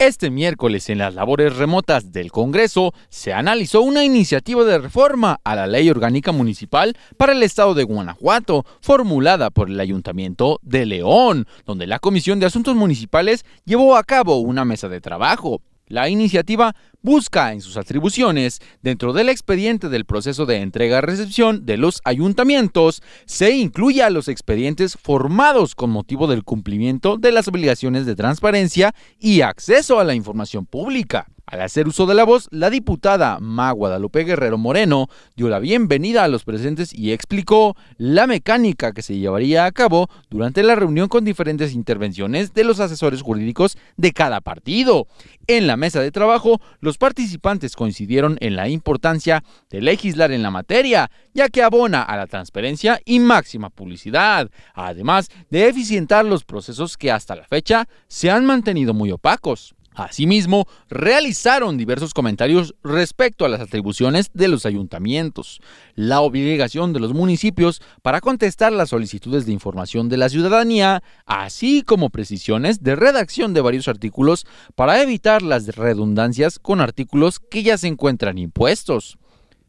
Este miércoles, en las labores remotas del Congreso, se analizó una iniciativa de reforma a la Ley Orgánica Municipal para el Estado de Guanajuato, formulada por el Ayuntamiento de León, donde la Comisión de Asuntos Municipales llevó a cabo una mesa de trabajo. La iniciativa busca, en sus atribuciones, dentro del expediente del proceso de entrega-recepción de los ayuntamientos, se incluya a los expedientes formados con motivo del cumplimiento de las obligaciones de transparencia y acceso a la información pública. Al hacer uso de la voz, la diputada Ma Guadalupe Guerrero Moreno dio la bienvenida a los presentes y explicó la mecánica que se llevaría a cabo durante la reunión con diferentes intervenciones de los asesores jurídicos de cada partido. En la mesa de trabajo, los participantes coincidieron en la importancia de legislar en la materia, ya que abona a la transparencia y máxima publicidad, además de eficientar los procesos que hasta la fecha se han mantenido muy opacos. Asimismo, realizaron diversos comentarios respecto a las atribuciones de los ayuntamientos, la obligación de los municipios para contestar las solicitudes de información de la ciudadanía, así como precisiones de redacción de varios artículos para evitar las redundancias con artículos que ya se encuentran impuestos.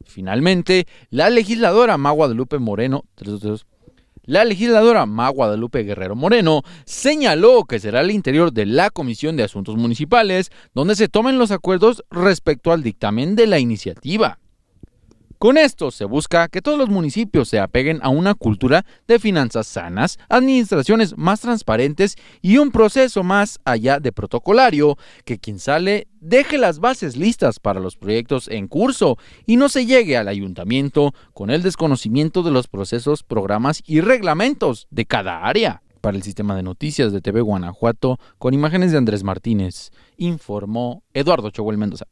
Finalmente, la legisladora Magua de Moreno la legisladora Ma Guadalupe Guerrero Moreno señaló que será el interior de la Comisión de Asuntos Municipales donde se tomen los acuerdos respecto al dictamen de la iniciativa. Con esto se busca que todos los municipios se apeguen a una cultura de finanzas sanas, administraciones más transparentes y un proceso más allá de protocolario, que quien sale deje las bases listas para los proyectos en curso y no se llegue al ayuntamiento con el desconocimiento de los procesos, programas y reglamentos de cada área. Para el sistema de noticias de TV Guanajuato, con imágenes de Andrés Martínez, informó Eduardo Choguel Mendoza.